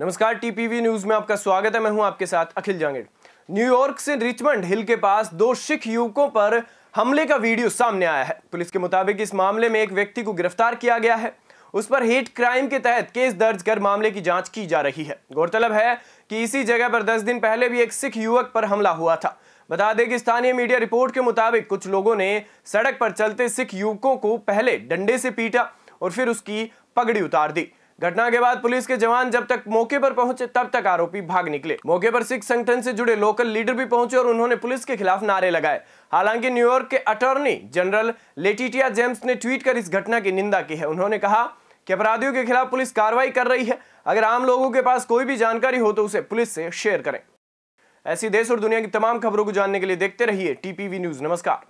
नमस्कार TPV news में आपका स्वागत है मैं हूं आपके साथ अखिल जांगेड़ न्यूयॉर्क से रिचमंड हिल के पास दो सिख युवकों पर हमले का वीडियो सामने आया है पुलिस के मुताबिक इस मामले में एक व्यक्ति को गिरफ्तार किया गया है उस पर हेट क्राइम के तहत केस दर्ज कर मामले की जांच की जा रही है गौरतलब है कि इसी जगह पर 10 दिन पहले भी एक सिख युवक पर हमला हुआ था बता दें कि स्थानीय मीडिया रिपोर्ट के मुताबिक कुछ लोगों ने सड़क पर चलते सिख युवकों को पहले डंडे से पीटा और फिर उसकी पगड़ी उतार दी घटना के बाद पुलिस के जवान जब तक मौके पर पहुंचे तब तक आरोपी भाग निकले मौके पर सिख संगठन से जुड़े लोकल लीडर भी पहुंचे और उन्होंने पुलिस के खिलाफ नारे लगाए हालांकि न्यूयॉर्क के अटॉर्नी जनरल लेटिटिया जेम्स ने ट्वीट कर इस घटना की निंदा की है उन्होंने कहा कि अपराधियों के खिलाफ पुलिस कार्रवाई कर रही है अगर आम लोगों के पास कोई भी जानकारी हो तो उसे पुलिस से शेयर करें ऐसी देश और दुनिया की तमाम खबरों को जानने के लिए देखते रहिए टीपीवी न्यूज नमस्कार